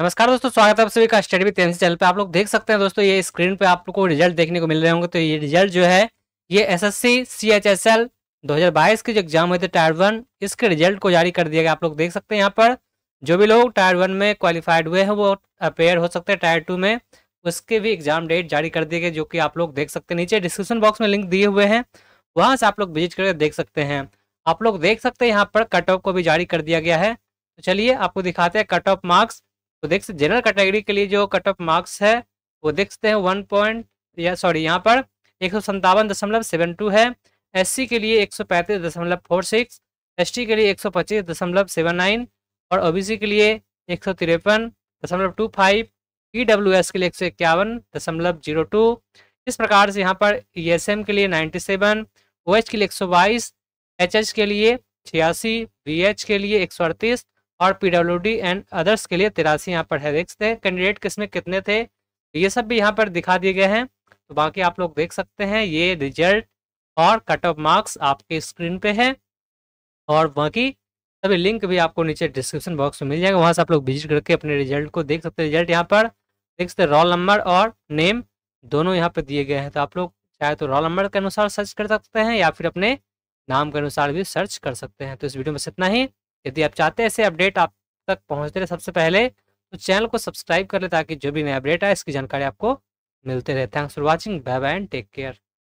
नमस्कार दोस्तों स्वागत है आप सभी का स्टडी विद एनसी चैनल पे आप लोग देख सकते हैं दोस्तों ये स्क्रीन पे आप लोग को रिजल्ट देखने को मिल रहे होंगे तो ये रिजल्ट जो है ये एसएससी सीएचएसएल 2022 के जो एग्जाम हुए थे टायर वन इसके रिजल्ट को जारी कर दिया गया आप लोग देख सकते हैं यहाँ पर जो भी लोग टायर वन में क्वालिफाइड हुए हैं वो अपेयर हो सकते हैं टायर टू में उसके भी एग्जाम डेट जारी कर दिए गए जो कि आप लोग देख सकते हैं नीचे डिस्क्रिप्शन बॉक्स में लिंक दिए हुए हैं वहाँ से आप लोग विजिट करके देख सकते हैं आप लोग देख सकते हैं यहाँ पर कट ऑफ को भी जारी कर दिया गया है तो चलिए आपको दिखाते हैं कट ऑफ मार्क्स तो देख सकते जनरल कैटेगरी के लिए जो कट ऑफ मार्क्स है वो देख सकते हैं वन पॉइंट या सॉरी यहाँ पर एक सौ संतावन दशमलव सेवन टू है एससी के लिए एक सौ पैंतीस दशमलव फोर सिक्स एस के लिए एक सौ पच्चीस दशमलव सेवन नाइन और ओ के लिए एक सौ तिरपन दशमलव two five E W S के लिए एक सौ इक्यावन दशमलव जीरो टू इस प्रकार से यहाँ पर ई एस एम के लिए नाइन्टी सेवन ओ एच के लिए एक सौ बाईस एच एच के लिए छियासी बी एच के लिए एक सौ अड़तीस और पीडब्ल्यू एंड अदर्स के लिए तिरासी यहाँ पर है सकते हैं कैंडिडेट किसमें कितने थे तो ये सब भी यहाँ पर दिखा दिए गए हैं तो बाकी आप लोग देख सकते हैं ये रिजल्ट और कट ऑफ मार्क्स आपके स्क्रीन पे है और बाकी सभी लिंक भी आपको नीचे डिस्क्रिप्शन बॉक्स में मिल जाएंगे वहाँ से आप लोग विजिट करके अपने रिजल्ट को देख सकते हैं रिजल्ट यहाँ पर देख सकते रोल नंबर और नेम दोनों यहाँ पर दिए गए हैं तो आप लोग चाहे तो रोल नंबर के अनुसार सर्च कर सकते हैं या फिर अपने नाम के अनुसार भी सर्च कर सकते हैं तो इस वीडियो में इतना ही यदि आप चाहते हैं ऐसे अपडेट आप तक पहुंचते रहे सबसे पहले तो चैनल को सब्सक्राइब कर ले ताकि जो भी नया अपडेट आए इसकी जानकारी आपको मिलते रहे thanks for watching bye bye and take care